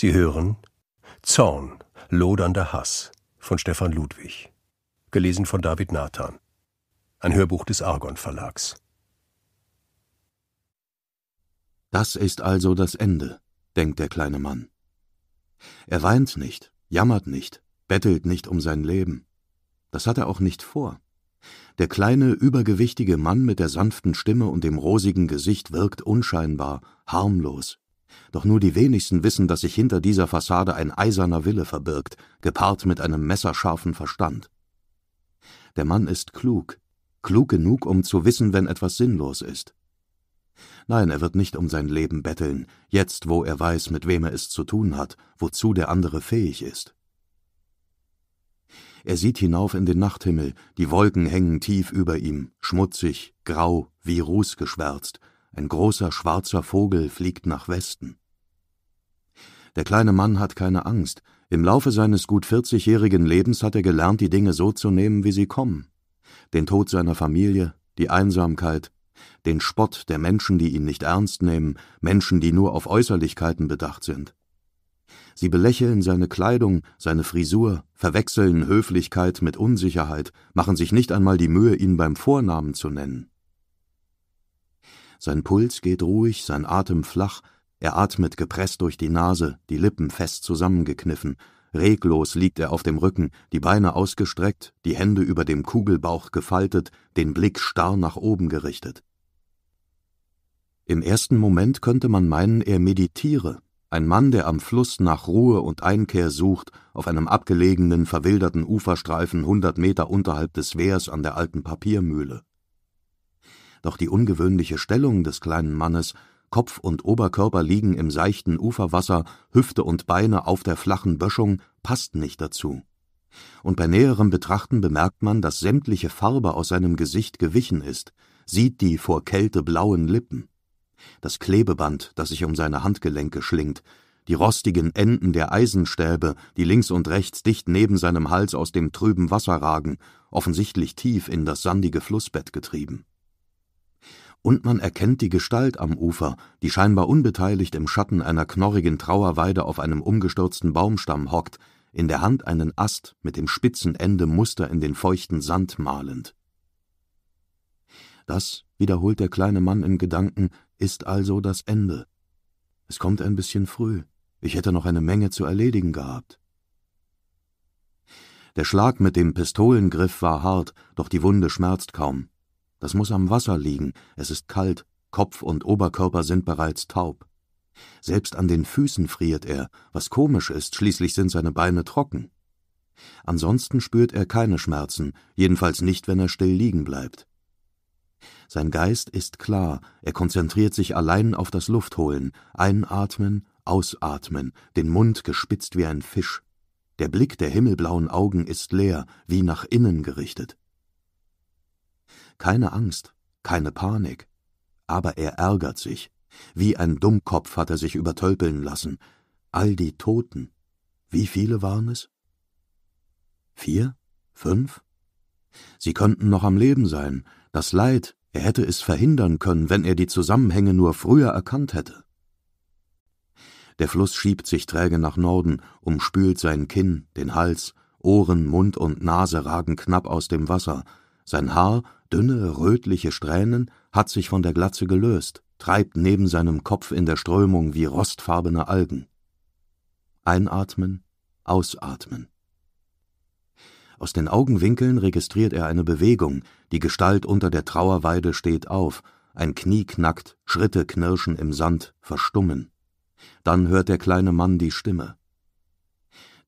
Sie hören Zorn, lodernder Hass von Stefan Ludwig. Gelesen von David Nathan. Ein Hörbuch des Argon Verlags. Das ist also das Ende, denkt der kleine Mann. Er weint nicht, jammert nicht, bettelt nicht um sein Leben. Das hat er auch nicht vor. Der kleine, übergewichtige Mann mit der sanften Stimme und dem rosigen Gesicht wirkt unscheinbar, harmlos, doch nur die wenigsten wissen, dass sich hinter dieser Fassade ein eiserner Wille verbirgt, gepaart mit einem messerscharfen Verstand. Der Mann ist klug, klug genug, um zu wissen, wenn etwas sinnlos ist. Nein, er wird nicht um sein Leben betteln, jetzt wo er weiß, mit wem er es zu tun hat, wozu der andere fähig ist. Er sieht hinauf in den Nachthimmel, die Wolken hängen tief über ihm, schmutzig, grau, wie Ruß geschwärzt, ein großer schwarzer Vogel fliegt nach Westen. Der kleine Mann hat keine Angst. Im Laufe seines gut 40-jährigen Lebens hat er gelernt, die Dinge so zu nehmen, wie sie kommen. Den Tod seiner Familie, die Einsamkeit, den Spott der Menschen, die ihn nicht ernst nehmen, Menschen, die nur auf Äußerlichkeiten bedacht sind. Sie belächeln seine Kleidung, seine Frisur, verwechseln Höflichkeit mit Unsicherheit, machen sich nicht einmal die Mühe, ihn beim Vornamen zu nennen. Sein Puls geht ruhig, sein Atem flach, er atmet gepresst durch die Nase, die Lippen fest zusammengekniffen, reglos liegt er auf dem Rücken, die Beine ausgestreckt, die Hände über dem Kugelbauch gefaltet, den Blick starr nach oben gerichtet. Im ersten Moment könnte man meinen, er meditiere, ein Mann, der am Fluss nach Ruhe und Einkehr sucht, auf einem abgelegenen, verwilderten Uferstreifen hundert Meter unterhalb des Wehrs an der alten Papiermühle doch die ungewöhnliche Stellung des kleinen Mannes, Kopf und Oberkörper liegen im seichten Uferwasser, Hüfte und Beine auf der flachen Böschung, passt nicht dazu. Und bei näherem Betrachten bemerkt man, dass sämtliche Farbe aus seinem Gesicht gewichen ist, sieht die vor Kälte blauen Lippen. Das Klebeband, das sich um seine Handgelenke schlingt, die rostigen Enden der Eisenstäbe, die links und rechts dicht neben seinem Hals aus dem trüben Wasser ragen, offensichtlich tief in das sandige Flussbett getrieben und man erkennt die Gestalt am Ufer, die scheinbar unbeteiligt im Schatten einer knorrigen Trauerweide auf einem umgestürzten Baumstamm hockt, in der Hand einen Ast mit dem spitzen Ende Muster in den feuchten Sand malend. Das, wiederholt der kleine Mann in Gedanken, ist also das Ende. Es kommt ein bisschen früh. Ich hätte noch eine Menge zu erledigen gehabt. Der Schlag mit dem Pistolengriff war hart, doch die Wunde schmerzt kaum. Das muss am Wasser liegen, es ist kalt, Kopf und Oberkörper sind bereits taub. Selbst an den Füßen friert er, was komisch ist, schließlich sind seine Beine trocken. Ansonsten spürt er keine Schmerzen, jedenfalls nicht, wenn er still liegen bleibt. Sein Geist ist klar, er konzentriert sich allein auf das Luftholen, einatmen, ausatmen, den Mund gespitzt wie ein Fisch. Der Blick der himmelblauen Augen ist leer, wie nach innen gerichtet. Keine Angst, keine Panik. Aber er ärgert sich. Wie ein Dummkopf hat er sich übertölpeln lassen. All die Toten. Wie viele waren es? Vier? Fünf? Sie könnten noch am Leben sein. Das Leid, er hätte es verhindern können, wenn er die Zusammenhänge nur früher erkannt hätte. Der Fluss schiebt sich träge nach Norden, umspült sein Kinn, den Hals, Ohren, Mund und Nase ragen knapp aus dem Wasser, sein Haar, dünne, rötliche Strähnen, hat sich von der Glatze gelöst, treibt neben seinem Kopf in der Strömung wie rostfarbene Algen. Einatmen, ausatmen. Aus den Augenwinkeln registriert er eine Bewegung, die Gestalt unter der Trauerweide steht auf, ein Knie knackt, Schritte knirschen im Sand, verstummen. Dann hört der kleine Mann die Stimme.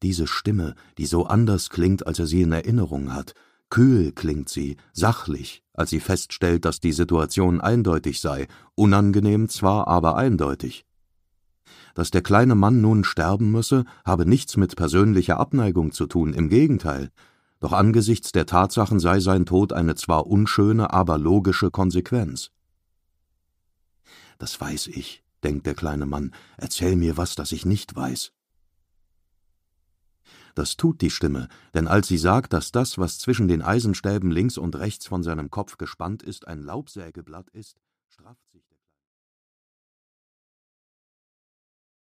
Diese Stimme, die so anders klingt, als er sie in Erinnerung hat, Kühl klingt sie, sachlich, als sie feststellt, dass die Situation eindeutig sei, unangenehm zwar, aber eindeutig. Dass der kleine Mann nun sterben müsse, habe nichts mit persönlicher Abneigung zu tun, im Gegenteil. Doch angesichts der Tatsachen sei sein Tod eine zwar unschöne, aber logische Konsequenz. Das weiß ich, denkt der kleine Mann, erzähl mir was, das ich nicht weiß. Das tut die Stimme, denn als sie sagt, dass das, was zwischen den Eisenstäben links und rechts von seinem Kopf gespannt ist, ein Laubsägeblatt ist, strafft